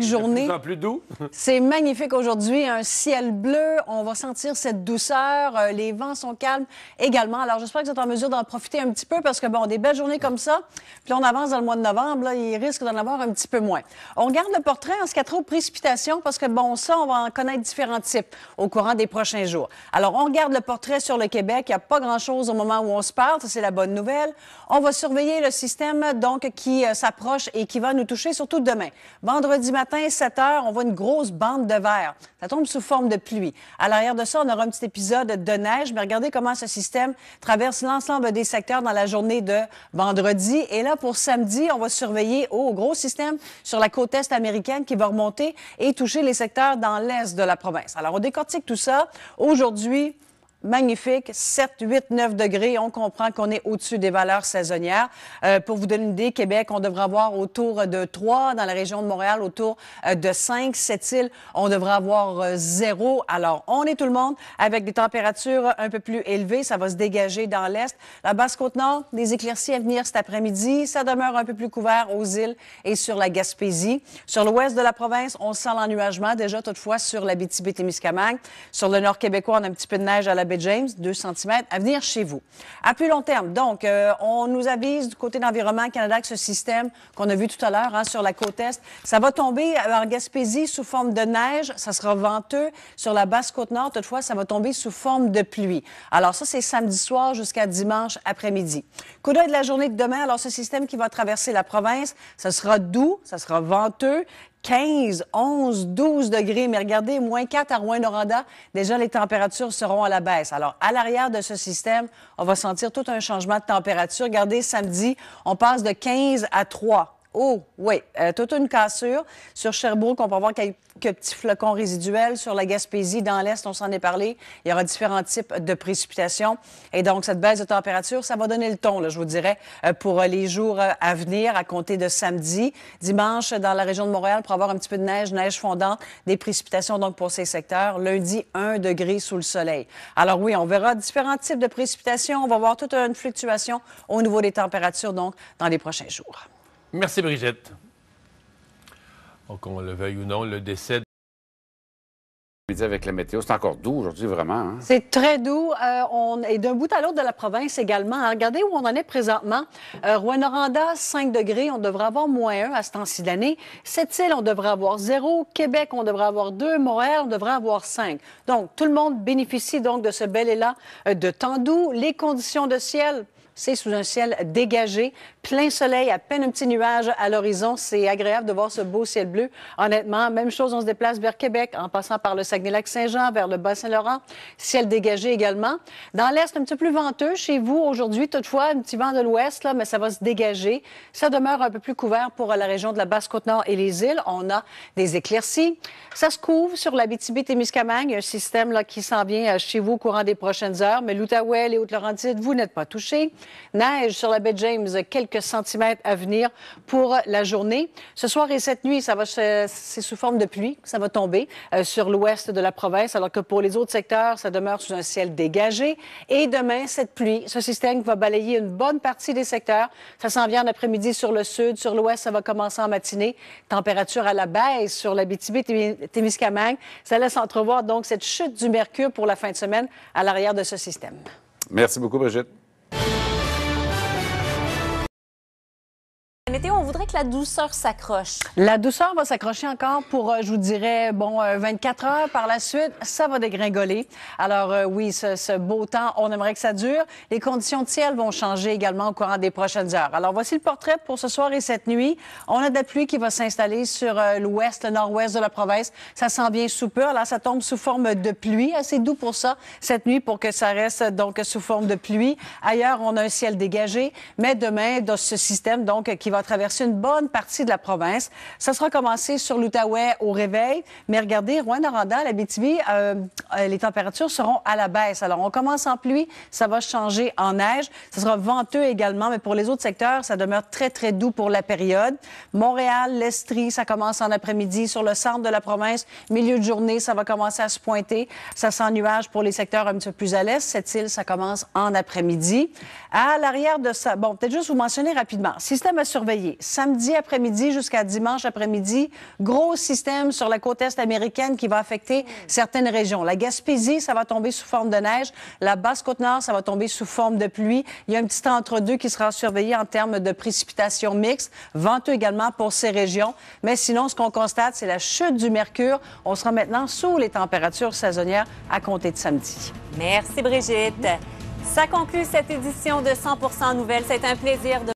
journée. plus, doux. C'est magnifique aujourd'hui, un ciel bleu. On va sentir cette douceur. Euh, les vents sont calmes également. Alors, j'espère que vous êtes en mesure d'en profiter un petit peu parce que, bon, des belles journées comme ça, puis on avance dans le mois de novembre, il risque d'en avoir un petit peu moins. On regarde le portrait en ce qui a trop précipitation parce que, bon, ça, on va en connaître différents types au courant des prochains jours. Alors, on regarde le portrait sur le Québec. Il n'y a pas grand-chose au moment où on se parle. c'est la bonne nouvelle. On va surveiller le système, donc, qui euh, s'approche et qui va nous toucher surtout demain. Vendredi matin, matin, 7 heures, on voit une grosse bande de verre. Ça tombe sous forme de pluie. À l'arrière de ça, on aura un petit épisode de neige, mais regardez comment ce système traverse l'ensemble des secteurs dans la journée de vendredi. Et là, pour samedi, on va surveiller au oh, gros système sur la côte est américaine qui va remonter et toucher les secteurs dans l'est de la province. Alors, on décortique tout ça. Aujourd'hui, magnifique, 7, 8, 9 degrés. On comprend qu'on est au-dessus des valeurs saisonnières. Euh, pour vous donner une idée, Québec, on devrait avoir autour de 3, dans la région de Montréal, autour euh, de 5, Sept-Îles, on devrait avoir 0. Euh, Alors, on est tout le monde avec des températures un peu plus élevées. Ça va se dégager dans l'est. La basse côte nord, des éclaircies à venir cet après-midi. Ça demeure un peu plus couvert aux îles et sur la Gaspésie. Sur l'ouest de la province, on sent l'ennuagement déjà, toutefois, sur la Bétibé-Témiscamingue. Sur le nord québécois, on a un petit peu de neige à la James, 2 cm à venir chez vous. À plus long terme, donc, euh, on nous avise du côté d'Environnement Canada que ce système qu'on a vu tout à l'heure hein, sur la côte est, ça va tomber euh, en Gaspésie sous forme de neige, ça sera venteux. Sur la basse côte nord, toutefois, ça va tomber sous forme de pluie. Alors ça, c'est samedi soir jusqu'à dimanche après-midi. Coup d'œil de la journée de demain, alors ce système qui va traverser la province, ça sera doux, ça sera venteux, 15, 11, 12 degrés. Mais regardez, moins 4 à rouyn noranda déjà les températures seront à la baisse. Alors, à l'arrière de ce système, on va sentir tout un changement de température. Regardez, samedi, on passe de 15 à 3. Oh, oui, euh, toute une cassure. Sur Sherbrooke, on peut avoir quelques petits flocons résiduels. Sur la Gaspésie, dans l'Est, on s'en est parlé. Il y aura différents types de précipitations. Et donc, cette baisse de température, ça va donner le ton, là, je vous dirais, euh, pour euh, les jours à venir, à compter de samedi. Dimanche, dans la région de Montréal, pour avoir un petit peu de neige, neige fondante, des précipitations donc pour ces secteurs. Lundi, 1 degré sous le soleil. Alors oui, on verra différents types de précipitations. On va voir toute une fluctuation au niveau des températures, donc, dans les prochains jours. Merci Brigitte. Oh, qu'on le veuille ou non, le décès avec la météo. C'est encore doux aujourd'hui, vraiment. Hein. C'est très doux. Euh, on est d'un bout à l'autre de la province également. regardez où on en est présentement. Euh, Rouen-Oranda, 5 degrés. On devrait avoir moins 1 à ce temps-ci d'année. Sept-Îles, on devrait avoir 0. Québec, on devrait avoir 2. Montréal, on devrait avoir 5. Donc, tout le monde bénéficie donc de ce bel élan euh, de temps doux. Les conditions de ciel c'est sous un ciel dégagé, plein soleil, à peine un petit nuage à l'horizon. C'est agréable de voir ce beau ciel bleu. Honnêtement, même chose, on se déplace vers Québec en passant par le Saguenay-Lac-Saint-Jean, vers le Bas-Saint-Laurent. Ciel dégagé également. Dans l'Est, un petit peu plus venteux chez vous aujourd'hui. Toutefois, un petit vent de l'Ouest, là, mais ça va se dégager. Ça demeure un peu plus couvert pour la région de la Basse-Côte-Nord et les îles. On a des éclaircies. Ça se couvre sur la Bitibi-Témiscamingue, un système là, qui s'en vient euh, chez vous au courant des prochaines heures. Mais l'Outaouais, les Hautes-Laurentides, vous n'êtes pas touchés. Neige sur la baie James, quelques centimètres à venir pour la journée. Ce soir et cette nuit, ça va, c'est sous forme de pluie, ça va tomber euh, sur l'ouest de la province, alors que pour les autres secteurs, ça demeure sous un ciel dégagé. Et demain, cette pluie, ce système va balayer une bonne partie des secteurs. Ça s'en vient en après-midi sur le sud, sur l'ouest, ça va commencer en matinée. Température à la baisse sur la Témiscamingue. Ça laisse entrevoir donc cette chute du mercure pour la fin de semaine à l'arrière de ce système. Merci beaucoup, Brigitte. on voudrait que la douceur s'accroche. La douceur va s'accrocher encore pour, euh, je vous dirais, bon, 24 euh, heures. Par la suite, ça va dégringoler. Alors euh, oui, ce, beau temps, on aimerait que ça dure. Les conditions de ciel vont changer également au courant des prochaines heures. Alors voici le portrait pour ce soir et cette nuit. On a de la pluie qui va s'installer sur l'ouest, le nord-ouest de la province. Ça s'en bien sous peur. Là, ça tombe sous forme de pluie, assez ah, doux pour ça cette nuit pour que ça reste donc sous forme de pluie. Ailleurs, on a un ciel dégagé, mais demain, dans ce système donc qui va traverser une bonne partie de la province. Ça sera commencé sur l'Outaouais au réveil. Mais regardez, Rouen-Noranda, la euh, euh, les températures seront à la baisse. Alors, on commence en pluie, ça va changer en neige. Ça sera venteux également, mais pour les autres secteurs, ça demeure très, très doux pour la période. Montréal, l'Estrie, ça commence en après-midi. Sur le centre de la province, milieu de journée, ça va commencer à se pointer. Ça sent nuage pour les secteurs un petit peu plus à l'est. Cette île, ça commence en après-midi. À l'arrière de ça, bon, peut-être juste vous mentionner rapidement, système à Samedi après-midi jusqu'à dimanche après-midi, gros système sur la côte est américaine qui va affecter certaines régions. La Gaspésie, ça va tomber sous forme de neige. La Basse-Côte-Nord, ça va tomber sous forme de pluie. Il y a un petit entre-deux qui sera surveillé en termes de précipitations mixtes, venteux également pour ces régions. Mais sinon, ce qu'on constate, c'est la chute du mercure. On sera maintenant sous les températures saisonnières à compter de samedi. Merci, Brigitte. Ça conclut cette édition de 100 Nouvelles. C'est un plaisir de